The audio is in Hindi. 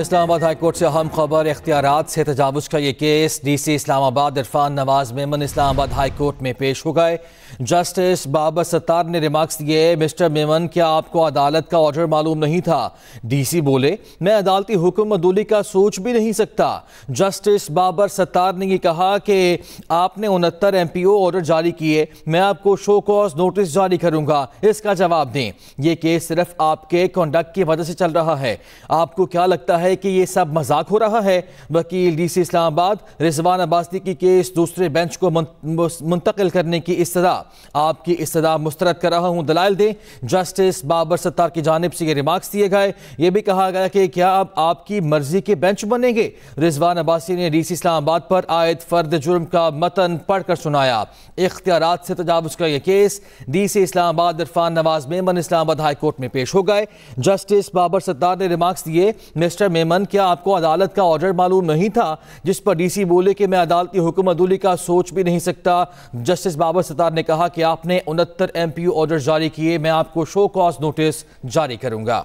इस्लामाबाद हाईकोर्ट से अहम खबर इख्तियार से तजावज़ का ये case D C Islamabad Irfan Nawaz Memon Islamabad high court में पेश हो गए जस्टिस बाबर सत्तार ने रिमार्क्स दिए मिस्टर मेमन क्या आपको अदालत का ऑर्डर मालूम नहीं था डी सी बोले मैं अदालती हुक्म अदूली का सोच भी नहीं सकता जस्टिस बाबर सत्तार ने यह कहा कि आपने उनहत्तर एम पी ओ ऑर्डर जारी किए मैं आपको शो कॉज नोटिस जारी करूँगा इसका जवाब दें यह केस सिर्फ आपके कॉन्डक्ट की वजह से चल रहा है आपको क्या लगता है है कि ये सब मजाक हो रहा है वकील डीसी इस्लामाबाद रिजवान अब्बासी की केस दूसरे बेंच को मुंतकिल करने की इस्तः आपकी इस्तः मुस्तरद कर रहा हूँ दलाल दें जस्टिस बाबर सत्तार की जानब से ये रिमार्क्स दिए गए ये भी कहा गया कि क्या अब आपकी मर्जी के बेंच बनेंगे रिजवान अबासी ने डी सी इस्लामाबाद पर आयद फर्द जुर्म का मतन पढ़कर सुनाया इख्तियार से तजावज़ का यह case D C Islamabad Irfan Nawaz Memon Islamabad high court में पेश हो गए जस्टिस बाबर सत्तार ने रिमार्क्स दिए मिस्टर मेमन क्या आपको अदालत का ऑर्डर मालूम नहीं था जिस पर डीसी बोले कि मैं अदालती हुक्म अदूली का सोच भी नहीं सकता जस्टिस बाबर सतार ने कहा कि आपने उनहत्तर एमपीयू ऑर्डर जारी किए मैं आपको शो कॉज नोटिस जारी करूंगा